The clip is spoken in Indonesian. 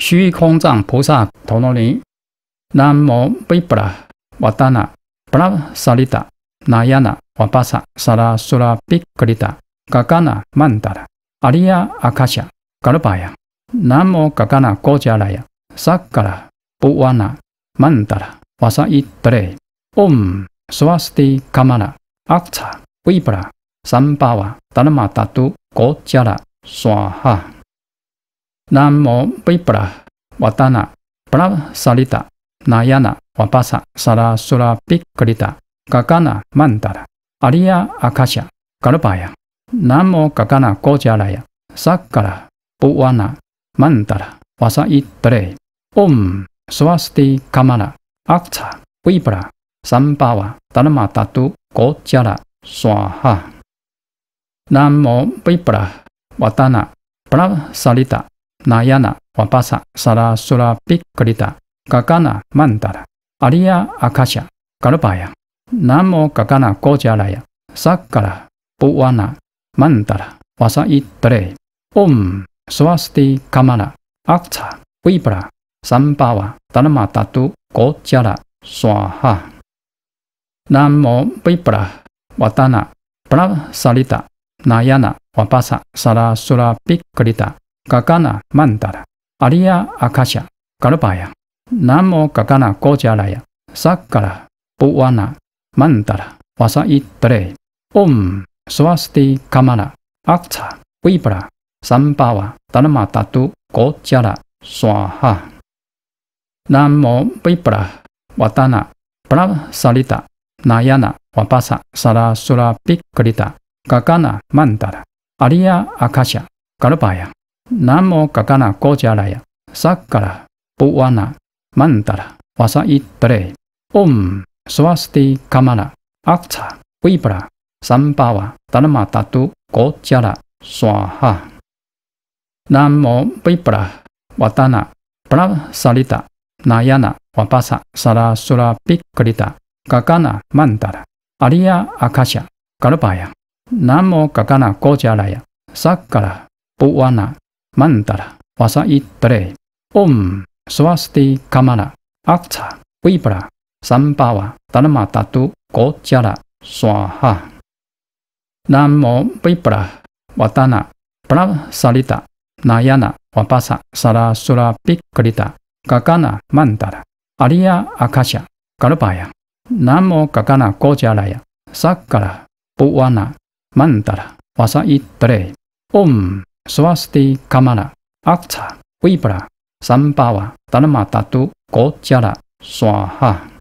虚空藏菩萨陀罗南無ヴィプラ、ワタナ、プラサリタ、ナヤナ、ワパサ、サラスラビックリタ、ガガナ、マンダラ、アリア、アカシャ、ガルパヤ、ナモガガナ、ゴジャラヤ、サッカラ、ブワナ、マンダラ、ワサイトレイ、オム、スワスティ、カマラ、アクタ、ヴィプラ、サンパワ、ダルマタト、ゴジャラ、スワハ。Namo Viprah Watana Prasalita Nayana Wapasa Sarasura Pikrita Kakana mandala Arya Akasha Kalpaya Namo Kakana Kojaraya Sakara Puwana wasa Wasaitre Om Swasti Kamala Akta Vibra Sampawa Dharma Tatu Gojara Swaha Namo Vibra Watana Prasalita Nayana Wapasa Sara Sura Pikrita Gagana Mandara Arya Akasha Garbaya Namo Gagana Gojalaya Sakara Buwana Mandara Wasa Itre Om Swasti Kamala Akta Vibra Sambhava Dharma Tatu Gojala Swaha Namo Vibra Watana Prasarita Nayana Wapasa Sara Sura Pikrita Gagana Mandala, Arya Akasha, Garbhaya, Namo Gagana Gojaraya, Sakara, Bhuwana, Mandala, Vasai Tre, Om, Swasti Kamala, Akta, Vibra, Sambhava, Dharma Tatu, Gojara, Swaha. Namo Vibra, Vatana, Prasalita, Nayana, Wapasa, Sarasura Pikrita, Gagana Mandala, Arya Akasha, Garbhaya, か無カカナコジャラヤ、サッカラ、ブワナ、マンタラ、ワサイトレイ、オム、スワスティカマラ、アクタ、ウィブラ、サンパワ、ダルマタト、ゴジャラ、スワハ。南無ビブラ、ワタナ、プラサリタ、ナヤナ、ワさサ、サラスラビクリタ、かガナ、マンタラ、アリア、アカシャ、ガルバヤ、ナもかかなこジゃらや。さっから、ブわな、Mantara, Wasai Tere, Om, Swasti Kamara, Akta, Vibra, Sampawa, Dharma Tatu, Gochara, Swaha. Namo Vibra, Watana, Prasalita, Nayana, Wapasa, Sarasura Pikrita, Kakana Mantara, Arya Akasha, Kalpaya, Namo Kakana Gocharaya, Sakara, Puwana, Mantara, Wasai Tere, Om, swasti kamana, akta, wibra, Sambawa, dharma tatu, gojara, swaha.